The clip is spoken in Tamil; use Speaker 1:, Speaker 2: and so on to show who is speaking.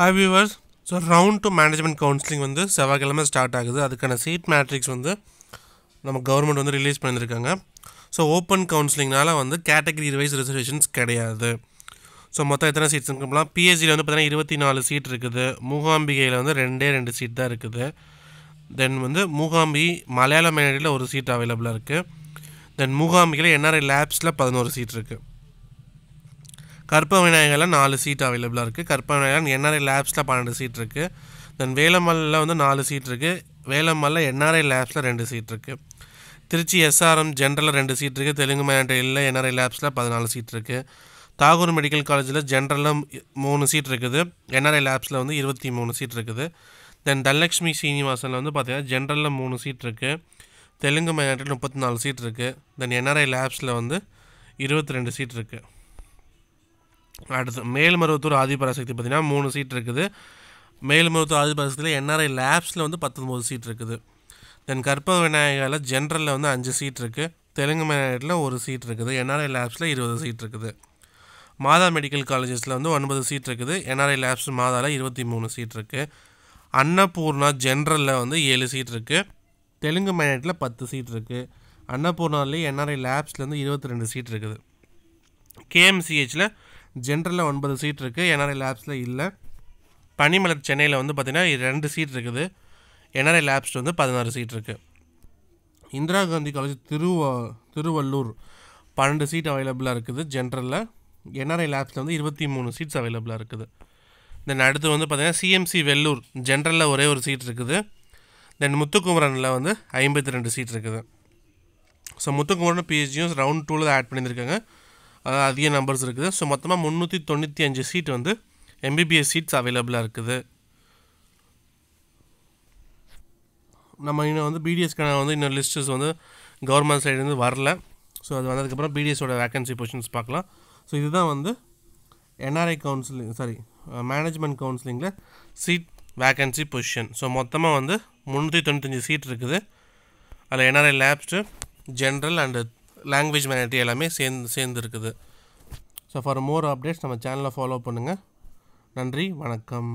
Speaker 1: hi viewers so round two management counselling வந்து செவ்வாய்க்கிழமை ஸ்டார்ட் ஆகுது அதுக்கான சீட் மேட்ரிக்ஸ் வந்து நம்ம கவர்மெண்ட் வந்து ரிலீஸ் பண்ணியிருக்காங்க ஸோ ஓப்பன் கவுன்சிலிங்னால வந்து கேட்டகரி வைஸ் ரிசர்வேஷன்ஸ் கிடையாது ஸோ மொத்தம் எத்தனை சீட்ஸ் இருக்கலாம் பிஎஸ்சியில் வந்து பார்த்தீங்கன்னா இருபத்தி நாலு சீட் இருக்குது மூகாம்பிகையில் வந்து ரெண்டே ரெண்டு சீட் தான் இருக்குது தென் வந்து மூகாம்பி மலையாள மேனடியில் ஒரு சீட் அவைலபிளாக இருக்குது தென் மூகாம்பிகையில் என்ஆர்ஐ லேப்ஸில் பதினோரு சீட் இருக்குது கற்ப விநாயகரில் நாலு சீட் அவைலபிளாக இருக்குது கற்ப விநாயகர் என்ஆர்ஐ லேப்ஸில் பன்னெண்டு சீட் இருக்குது தென் வேலம்மலில் வந்து நாலு சீட் இருக்குது வேலம்மலில் என்ஆர்ஐ லேப்ஸில் ரெண்டு சீட் இருக்குது திருச்சி எஸ்ஆர்எம் ஜென்ரலில் ரெண்டு சீட் இருக்குது தெலுங்கு மேண்டரியில் என்ஆர்ஐ லேப்ஸில் பதினாலு சீட் இருக்குது தாகூர் மெடிக்கல் காலேஜில் ஜென்ரலில் மூணு சீட் இருக்குது என்ஆர்ஐ லேப்ஸில் வந்து இருபத்தி மூணு சீட் இருக்குது தென் தனலக்ஷ்மி சீனிவாசனில் வந்து பார்த்திங்கன்னா ஜென்ரலில் மூணு சீட் இருக்குது தெலுங்கு மாநாட்டில் முப்பத்தி நாலு சீட் இருக்குது தென் என்ஆர்ஐ லேப்ஸில் வந்து இருபத்தி ரெண்டு சீட் இருக்குது அடுத்து மேல்மருவத்தூர் ஆதிபராசக்தி பார்த்திங்கன்னா மூணு சீட் இருக்குது மேல்மருவத்தூர் ஆதிபராசக்தியில் என்ஆர்ஐ லேப்ஸில் வந்து பத்தொம்போது சீட் இருக்குது தென் கற்ப விநாயகாவில் ஜென்ரலில் வந்து அஞ்சு சீட் இருக்குது தெலுங்கு மாநிலத்தில் ஒரு சீட் இருக்குது என்ஆர்ஐ லேப்ஸில் இருபது சீட் இருக்குது மாதா மெடிக்கல் காலேஜஸில் வந்து ஒன்பது சீட் இருக்குது என்ஆர்ஐ லேப்ஸ் மாதாவில் இருபத்தி மூணு சீட் இருக்குது அன்னபூர்ணா ஜென்ரலில் வந்து ஏழு சீட் இருக்குது தெலுங்கு மாநிலத்தில் பத்து சீட் இருக்குது அன்னபூர்ணாவிலேயே என்ஆர்ஐ லேப்ஸில் வந்து இருபத்தி ரெண்டு சீட் இருக்குது கேஎம்சிஹெச்சில் ஜென்ரலில் ஒன்பது சீட் இருக்குது என்ஆர்ஐ லேப்ஸில் இல்லை பனிமலர் சென்னையில் வந்து பார்த்திங்கன்னா ரெண்டு சீட் இருக்குது என்ஆர்ஐ லேப்ஸ் வந்து பதினாறு சீட் இருக்குது இந்திரா காந்தி காலேஜ் திருவ திருவள்ளூர் பன்னெண்டு சீட் அவைலபிளாக இருக்குது ஜென்ரலில் என்ஆர்ஐ லேப்ஸில் வந்து இருபத்தி மூணு சீட்ஸ் அவைலபிளாக இருக்குது தென் அடுத்து வந்து பார்த்திங்கன்னா சிஎம்சி வெள்ளூர் ஜென்ரலில் ஒரே ஒரு சீட் இருக்குது தென் முத்துக்குமரனில் வந்து ஐம்பத்தி ரெண்டு சீட் இருக்குது ஸோ முத்துக்குமரன் பிஹெச்சியும் ரவுண்ட் டூவில் ஆட் பண்ணியிருக்காங்க அதிக நம்பர்ஸ் இருக்குது ஸோ மொத்தமாக முந்நூற்றி தொண்ணூற்றி அஞ்சு சீட் வந்து எம்பிபிஎஸ் சீட்ஸ் அவைலபிளாக இருக்குது நம்ம இன்னும் வந்து பிடிஎஸ்க்கான வந்து இன்னும் லிஸ்ட்ஸ் வந்து கவர்மெண்ட் சைடுலேருந்து வரல ஸோ அது வந்ததுக்கப்புறம் பிடிஎஸோட வேக்கன்சி பொசிஷன்ஸ் பார்க்கலாம் ஸோ இதுதான் வந்து என்ஆர்ஐ கவுன்சிலிங் சாரி மேனேஜ்மெண்ட் கவுன்சிலிங்கில் சீட் வேக்கன்சி பொசிஷன் ஸோ மொத்தமாக வந்து முந்நூற்றி தொண்ணூத்தஞ்சு சீட் இருக்குது அதில் NRI lapsed general and language minority எல்லாமே சேர்ந்து சேர்ந்து இருக்குது ஸோ ஃபார் மோர் அப்டேட்ஸ் நம்ம சேனலை ஃபாலோ பண்ணுங்கள் நன்றி வணக்கம்